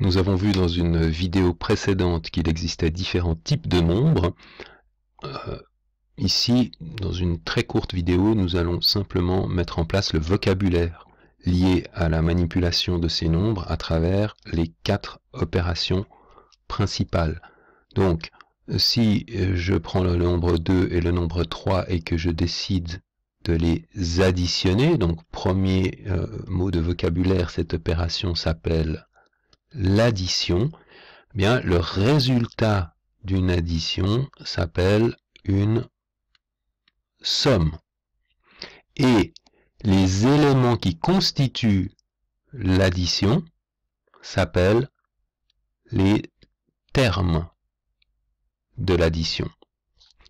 Nous avons vu dans une vidéo précédente qu'il existait différents types de nombres. Euh, ici, dans une très courte vidéo, nous allons simplement mettre en place le vocabulaire lié à la manipulation de ces nombres à travers les quatre opérations principales. Donc, si je prends le nombre 2 et le nombre 3 et que je décide de les additionner, donc premier euh, mot de vocabulaire, cette opération s'appelle l'addition, eh bien le résultat d'une addition s'appelle une somme. Et les éléments qui constituent l'addition s'appellent les termes de l'addition.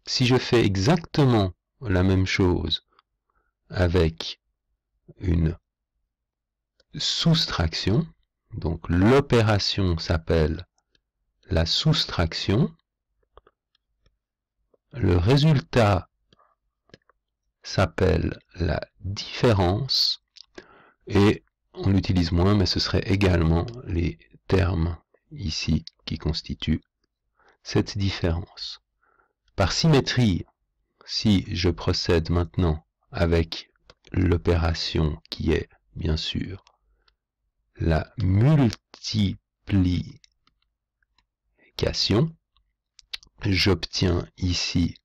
Si je fais exactement la même chose avec une soustraction, donc l'opération s'appelle la soustraction. Le résultat s'appelle la différence. Et on l'utilise moins, mais ce seraient également les termes ici qui constituent cette différence. Par symétrie, si je procède maintenant avec l'opération qui est bien sûr la multiplication, j'obtiens ici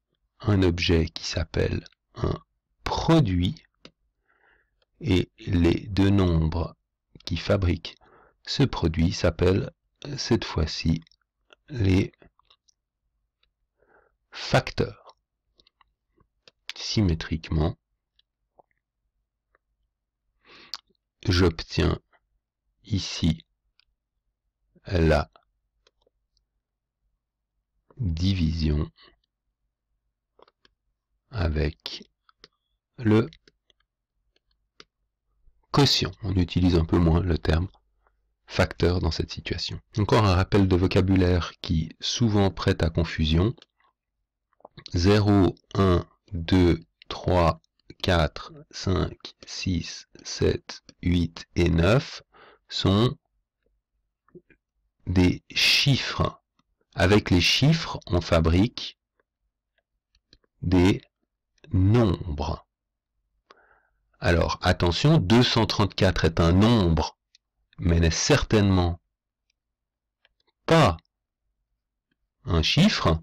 un objet qui s'appelle un produit et les deux nombres qui fabriquent ce produit s'appellent cette fois-ci les facteurs. Symétriquement, j'obtiens ici, la division avec le quotient. On utilise un peu moins le terme facteur dans cette situation. Encore un rappel de vocabulaire qui souvent prête à confusion. 0, 1, 2, 3, 4, 5, 6, 7, 8 et 9 sont des chiffres. Avec les chiffres, on fabrique des nombres. Alors, attention, 234 est un nombre, mais n'est certainement pas un chiffre,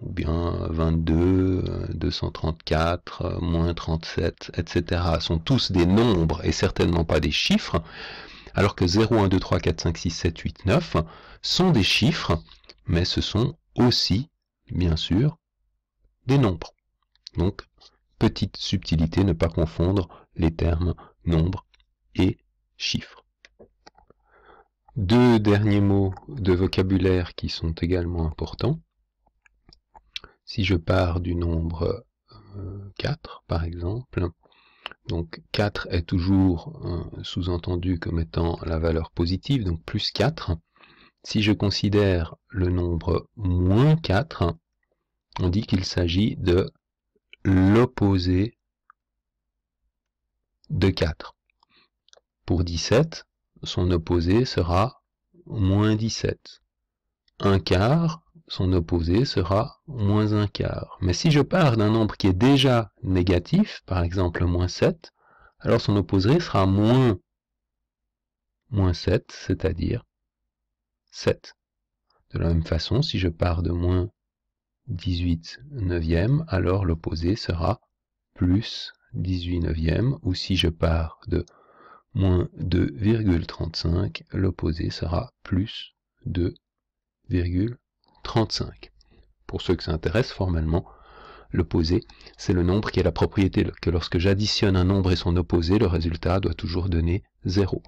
ou bien 22, 234, moins 37, etc. sont tous des nombres et certainement pas des chiffres alors que 0, 1, 2, 3, 4, 5, 6, 7, 8, 9 sont des chiffres, mais ce sont aussi, bien sûr, des nombres. Donc, petite subtilité, ne pas confondre les termes nombre et chiffre. Deux derniers mots de vocabulaire qui sont également importants. Si je pars du nombre 4, euh, par exemple, donc 4 est toujours euh, sous-entendu comme étant la valeur positive, donc plus 4. Si je considère le nombre moins 4, on dit qu'il s'agit de l'opposé de 4. Pour 17, son opposé sera moins 17. Un quart son opposé sera moins un quart. Mais si je pars d'un nombre qui est déjà négatif, par exemple moins 7, alors son opposé sera moins, moins 7, c'est-à-dire 7. De la même façon, si je pars de moins 18 neuvième, alors l'opposé sera plus 18 neuvième, ou si je pars de moins 2,35, l'opposé sera plus 2,35. 35. Pour ceux que ça intéresse, formellement, l'opposé, c'est le nombre qui a la propriété que lorsque j'additionne un nombre et son opposé, le résultat doit toujours donner 0.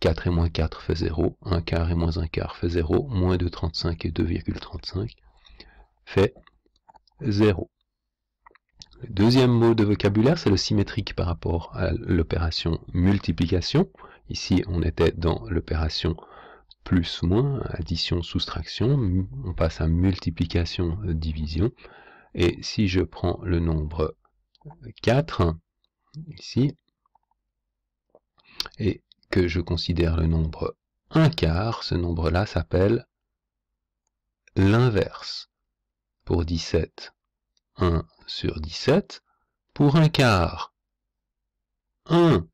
4 et moins 4 fait 0, 1 quart et moins 1 quart fait 0, moins 2,35 et 2,35 fait 0. Le deuxième mot de vocabulaire, c'est le symétrique par rapport à l'opération multiplication. Ici, on était dans l'opération plus, moins, addition, soustraction, on passe à multiplication, euh, division. Et si je prends le nombre 4, ici, et que je considère le nombre 1 quart, ce nombre-là s'appelle l'inverse. Pour 17, 1 sur 17. Pour 1 quart, 1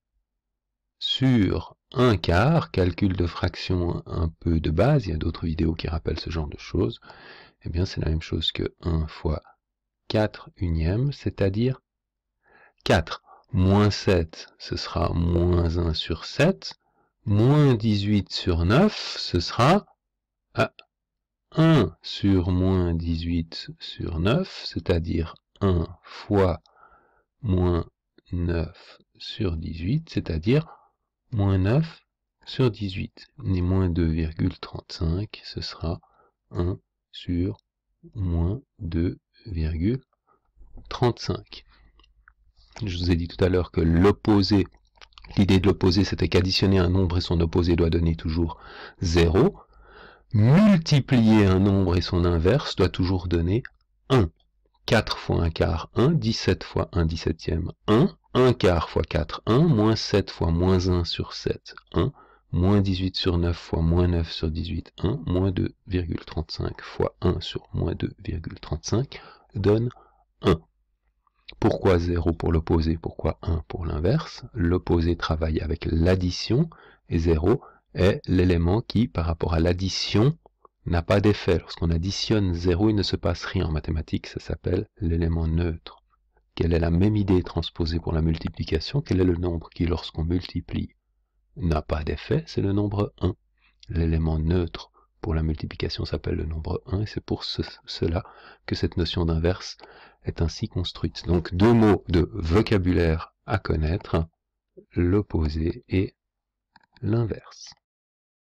sur un quart, calcul de fraction un peu de base, il y a d'autres vidéos qui rappellent ce genre de choses, eh bien c'est la même chose que 1 fois 4 unième, c'est-à-dire 4. Moins 7, ce sera moins 1 sur 7. Moins 18 sur 9, ce sera 1 ah, sur moins 18 sur 9, c'est-à-dire 1 fois moins 9 sur 18, c'est-à-dire moins 9 sur 18. ni moins 2,35, ce sera 1 sur moins 2,35. Je vous ai dit tout à l'heure que l'opposé, l'idée de l'opposé, c'était qu'additionner un nombre et son opposé doit donner toujours 0. Multiplier un nombre et son inverse doit toujours donner 1. 4 fois 1 quart, 1. 17 fois 1 17 septième 1. 1 quart fois 4, 1, moins 7 fois moins 1 sur 7, 1, moins 18 sur 9 fois moins 9 sur 18, 1, moins 2,35 fois 1 sur moins 2,35 donne 1. Pourquoi 0 pour l'opposé Pourquoi 1 pour l'inverse L'opposé travaille avec l'addition et 0 est l'élément qui, par rapport à l'addition, n'a pas d'effet. Lorsqu'on additionne 0, il ne se passe rien en mathématiques, ça s'appelle l'élément neutre quelle est la même idée transposée pour la multiplication, quel est le nombre qui, lorsqu'on multiplie, n'a pas d'effet, c'est le nombre 1. L'élément neutre pour la multiplication s'appelle le nombre 1, et c'est pour cela que cette notion d'inverse est ainsi construite. Donc deux mots de vocabulaire à connaître, l'opposé et l'inverse.